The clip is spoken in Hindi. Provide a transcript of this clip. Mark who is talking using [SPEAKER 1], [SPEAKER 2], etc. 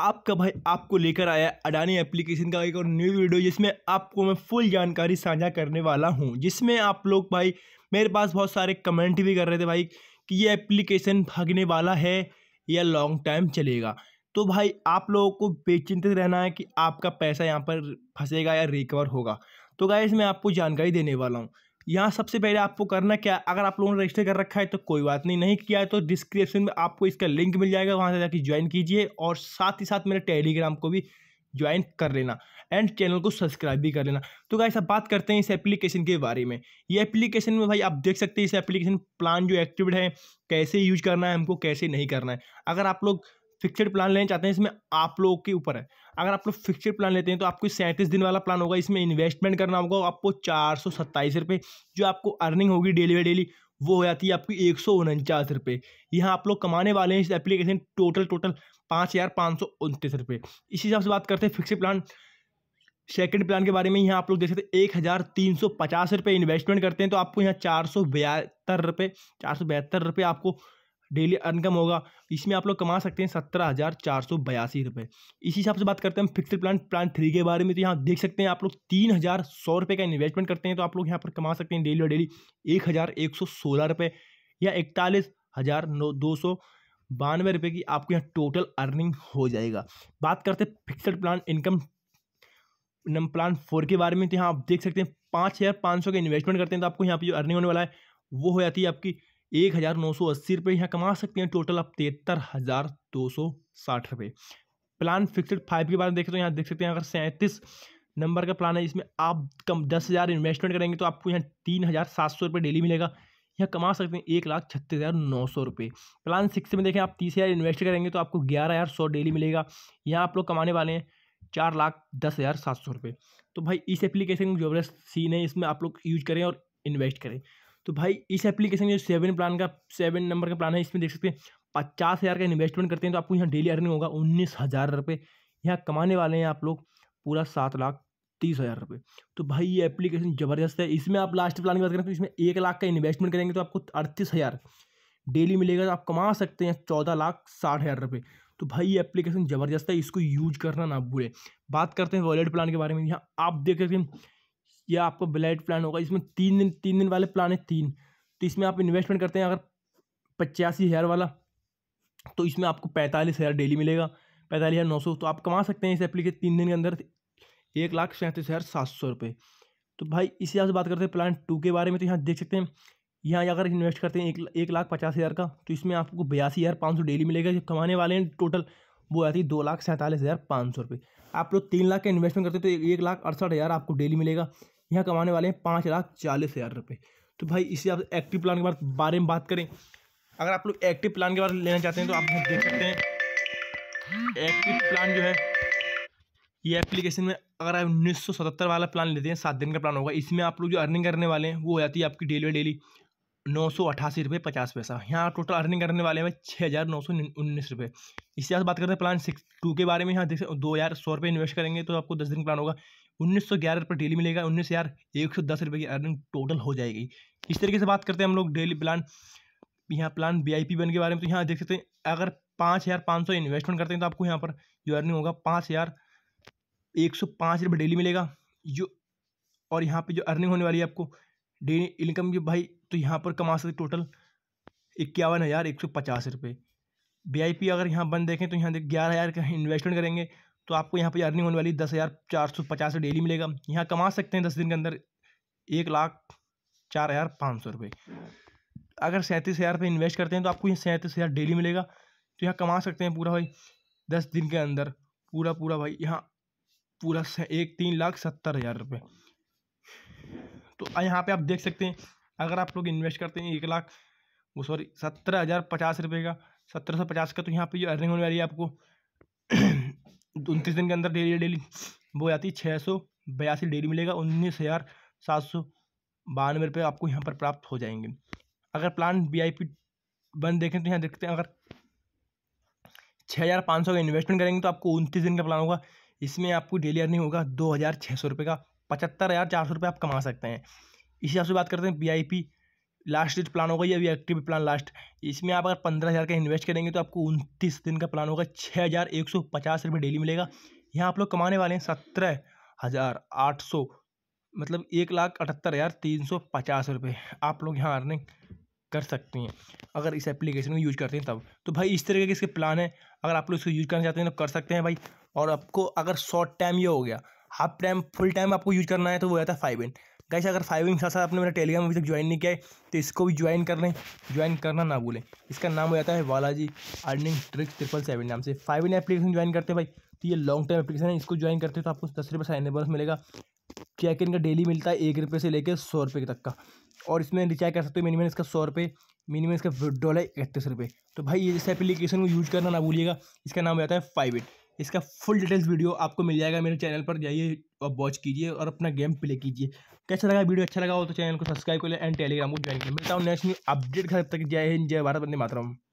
[SPEAKER 1] आपका भाई आपको लेकर आया अडानी एप्लीकेशन का एक और न्यू वीडियो जिसमें आपको मैं फुल जानकारी साझा करने वाला हूँ जिसमें आप लोग भाई मेरे पास बहुत सारे कमेंट भी कर रहे थे भाई कि ये एप्लीकेशन भागने वाला है या लॉन्ग टाइम चलेगा तो भाई आप लोगों को बेचिंतित रहना है कि आपका पैसा यहाँ पर फंसेगा या रिकवर होगा तो गाइस मैं आपको जानकारी देने वाला हूँ यहाँ सबसे पहले आपको करना क्या अगर आप लोगों ने रजिस्टर कर रखा है तो कोई बात नहीं नहीं किया है तो डिस्क्रिप्शन में आपको इसका लिंक मिल जाएगा वहाँ से जाके ज्वाइन कीजिए और साथ ही साथ मेरे टेलीग्राम को भी ज्वाइन कर लेना एंड चैनल को सब्सक्राइब भी कर लेना तो गाइस अब बात करते हैं इस एप्लीकेशन के बारे में ये एप्लीकेशन में भाई आप देख सकते हैं इस एप्लीकेशन प्लान जो एक्टिवेट है कैसे यूज करना है हमको कैसे नहीं करना है अगर आप लोग फिक्सड प्लान लेना चाहते हैं इसमें आप लोगों के ऊपर है अगर आप लोग फिक्सड प्लान लेते हैं तो आपको सैंतीस दिन वाला प्लान होगा इसमें इन्वेस्टमेंट करना होगा आपको चार सौ सत्ताईस रुपये जो आपको अर्निंग होगी डेली बाई डेली वो हो जाती है आपकी एक सौ उनचास रुपये यहाँ आप लोग कमाने वाले हैं इस एप्लीकेशन टोटल टोटल पाँच हज़ार पाँच सौ उनतीस रुपये इसी हिसाब से बात करते हैं फिक्सड प्लान सेकंड प्लान के बारे में यहाँ आप लोग देख सकते हैं एक हज़ार तीन सौ पचास रुपये इन्वेस्टमेंट करते हैं तो आपको यहाँ चार सौ बहत्तर रुपये चार सौ बहत्तर रुपये आपको डेली इनकम होगा इसमें आप लोग कमा सकते हैं सत्रह हज़ार चार सौ बयासी रुपये इसी हिसाब से बात करते हैं फिक्सड प्लान प्लान थ्री के बारे में तो यहाँ देख सकते हैं आप लोग तीन हज़ार सौ रुपये का इन्वेस्टमेंट करते हैं तो आप लोग यहाँ पर कमा सकते हैं डेली और डेली एक हज़ार एक सौ सोलह रुपये या इकतालीस हज़ार नौ दो सौ बानवे रुपये की आपको यहाँ टोटल अर्निंग हो जाएगा बात करते हैं fixed plan income plan four के बारे में तो यहाँ आप देख सकते हैं पाँच हज़ार पाँच सौ का इन्वेस्टमेंट करते हैं तो आपको यहाँ पर जो अर्निंग होने वाला है वो हो जाती है आपकी एक हज़ार नौ सौ अस्सी रुपये यहाँ कमा सकते हैं टोटल आप तिहत्तर हज़ार दो सौ साठ रुपये प्लान फिक्सड फाइव के बारे में देखें तो यहाँ देख सकते हैं अगर सैंतीस नंबर का प्लान है इसमें आप कम दस हज़ार इन्वेस्टमेंट करेंगे तो आपको यहाँ तीन हज़ार सात सौ रुपये डेली मिलेगा यहाँ कमा सकते हैं एक लाख छत्तीस हज़ार नौ सौ रुपये प्लान सिक्स में देखें आप तीस हज़ार इन्वेस्ट करेंगे तो आपको ग्यारह हज़ार सौ डेली मिलेगा यहाँ आप लोग कमाने वाले हैं चार लाख दस हज़ार सात सौ रुपये तो भाई इस एप्लीकेशन में जोबरस सीन है इसमें आप लोग यूज करें और इन्वेस्ट करें तो भाई इस एप्लीकेशन में जो सेवन प्लान का सेवन नंबर का प्लान है इसमें देख सकते हैं पचास हज़ार का इन्वेस्टमेंट करते हैं तो आपको यहाँ डेली अर्निंग होगा उन्नीस हज़ार रुपये यहाँ कमाने वाले हैं आप लोग पूरा सात लाख तीस हज़ार रुपये तो भाई ये एप्लीकेशन ज़बरदस्त है इसमें आप लास्ट प्लान की बात करें तो इसमें एक लाख का इन्वेस्टमेंट करेंगे तो आपको अड़तीस हज़ार डेली मिलेगा तो आप कमा सकते हैं चौदह लाख साठ हज़ार रुपये तो भाई ये एप्लीकेशन ज़बरदस्त है इसको यूज करना ना भूलें बात करते हैं वॉलेट प्लान के बारे में यहाँ आप देख सकते हैं ये आपका ब्लाइट प्लान होगा इसमें तीन दिन तीन दिन वाले प्लान है तीन तो इसमें आप इन्वेस्टमेंट करते हैं अगर पचासी हज़ार वाला तो इसमें आपको पैंतालीस हज़ार डेली मिलेगा पैंतालीस हज़ार नौ सौ तो आप कमा सकते हैं इस एप्लीकेशन तीन दिन के अंदर एक लाख सैंतीस हज़ार सात सौ रुपये तो भाई इसी हिसाब से बात करते हैं प्लान टू के बारे में तो यहाँ देख सकते हैं यहाँ अगर इन्वेस्ट करते हैं एक, एक लाख पचास हज़ार का तो इसमें आपको बयासी हज़ार पाँच सौ डेली मिलेगा जो कमाने वाले हैं टोटल वो आती है दो लाख सैंतालीस हज़ार पाँच सौ रुपये आप लोग तीन लाख का इन्वेस्टमेंट करते हैं तो एक लाख अड़सठ हज़ार आपको डेली मिलेगा यहाँ कमाने वाले हैं पाँच लाख चालीस हज़ार रुपये तो भाई इसे आप एक्टिव प्लान के बारे में बात करें अगर आप लोग एक्टिव प्लान के बारे में लेना चाहते हैं तो आप देख सकते हैं एक्टिव प्लान जो है ये एप्लीकेशन में अगर आप उन्नीस सौ सतहत्तर वाला प्लान लेते हैं सात दिन का प्लान होगा इसमें आप लोग जो अर्निंग करने वाले हैं वो हो जाती है आपकी डेली डेली नौ सौ अठासी रुपये पचास पैसा यहाँ टोटल अर्निंग करने वाले हैं छः हज़ार नौ सौ उन्नीस रुपये इसी आप बात करते हैं प्लान सिक्स टू के बारे में यहाँ देख सकते दो हज़ार सौ रुपये इन्वेस्ट करेंगे तो आपको दस दिन प्लान होगा उन्नीस सौ ग्यारह रुपये डेली मिलेगा उन्नीस हज़ार एक सौ दस रुपये की अर्निंग टोटल हो जाएगी इस तरीके से बात करते हैं हम लोग डेली प्लान यहाँ plan V I P one के बारे में तो यहाँ देख सकते हैं अगर पाँच हज़ार पाँच सौ इन्वेस्टमेंट करते हैं तो आपको यहाँ पर जो अर्निंग होगा पाँच हज़ार एक सौ पाँच रुपये डेली मिलेगा जो और यहाँ पर जो अर्निंग होने वाली है आपको डेली इनकम जो भाई तो यहाँ पर कमा सकते टोटल इक्यावन हज़ार एक सौ पचास रुपये वी आई पी अगर यहाँ बंद देखें तो यहाँ देख ग्यारह हज़ार का इन्वेस्टमेंट करेंगे तो आपको यहाँ पर अर्निंग होने वाली दस हज़ार चार सौ पचास डेली मिलेगा यहाँ कमा सकते हैं दस दिन के अंदर एक लाख चार हज़ार पाँच सौ रुपये अगर सैंतीस हज़ार रुपये इन्वेस्ट करते हैं तो आपको यहाँ सैंतीस हज़ार डेली मिलेगा तो यहाँ कमा सकते हैं पूरा भाई दस दिन के अंदर पूरा पूरा भाई यहाँ पूरा एक तीन लाख सत्तर हज़ार रुपये तो यहाँ पर आप देख सकते हैं अगर आप लोग इन्वेस्ट करते हैं एक लाख वो सॉरी सत्रह हज़ार पचास रुपये का सत्रह सौ पचास का तो यहाँ पर जो अर्निंग होने वाली है आपको उनतीस दिन के अंदर डेली डेली वो आती है छः सौ बयासी डेली मिलेगा उन्नीस हज़ार सात सौ बानवे रुपये आपको यहाँ पर प्राप्त हो जाएंगे अगर plan V I P one देखें तो यहाँ देखते हैं अगर छः हज़ार पाँच सौ का इन्वेस्टमेंट करेंगे तो आपको उनतीस दिन का प्लान होगा इसमें आपको डेली अर्निंग होगा दो हज़ार छः सौ रुपये का पचहत्तर हज़ार चार सौ रुपये आप कमा सकते हैं इसी हिसाब से बात करते हैं V I P last date plan होगा या भी एक्टिव प्लान लास्ट इसमें आप अगर पंद्रह हज़ार का इन्वेस्ट करेंगे तो आपको उनतीस दिन का प्लान होगा छः हज़ार एक सौ पचास रुपये डेली मिलेगा यहाँ आप लोग कमाने वाले हैं सत्रह हज़ार आठ सौ मतलब एक लाख अठहत्तर हज़ार तीन सौ पचास रुपये आप लोग यहाँ अर्निंग कर सकते हैं अगर इस एप्लीकेशन को यूज करते हैं तब तो भाई इस तरीके के इसके प्लान है अगर आप लोग इसको यूज करना चाहते हैं तो कर सकते हैं भाई और आपको अगर शॉर्ट टाइम ये हो गया हाफ टाइम फुल टाइम आपको यूज करना है तो वो रहता है फाइव इन गाइस अगर फाइव इन साथ साथ आपने मेरा टेलीग्राम अभी तक ज्वाइन नहीं किया है तो इसको भी ज्वाइन कर लें ज्वाइन करना ना भूलें इसका नाम हो जाता है Balaji earning tricks triple seven नाम से फाइव इन एप्लीकेशन ज्वाइन करते हैं भाई तो ये लॉन्ग टर्म एप्लीकेशन है इसको ज्वाइन करते हो तो आपको दस रुपये साइन बोनस मिलेगा चेक इनका डेली मिलता है एक रुपये से लेकर सौ रुपये तक का और इसमें रिचार्ज कर सकते हो मिनिमम इसका सौ रुपये मिनिमम इसका विड्रॉल है इकतीस रुपये तो भाई ये जैसे एप्लीकेशन को यूज करना ना भूलिएगा इसका नाम हो जाता है फाइव एट इसका फुल डिटेल्स वीडियो आपको मिल जाएगा मेरे चैनल पर जाइए और वॉच कीजिए और अपना गेम प्ले कीजिए कैसा लगा वीडियो अच्छा लगा हो तो चैनल को सब्सक्राइब कर लें एंड टेलीग्राम को ज्वाइन कर मिलता हूँ नेक्स्ट न्यू अपडेट घर तक जय हिंद जय भारत बंदे मातरम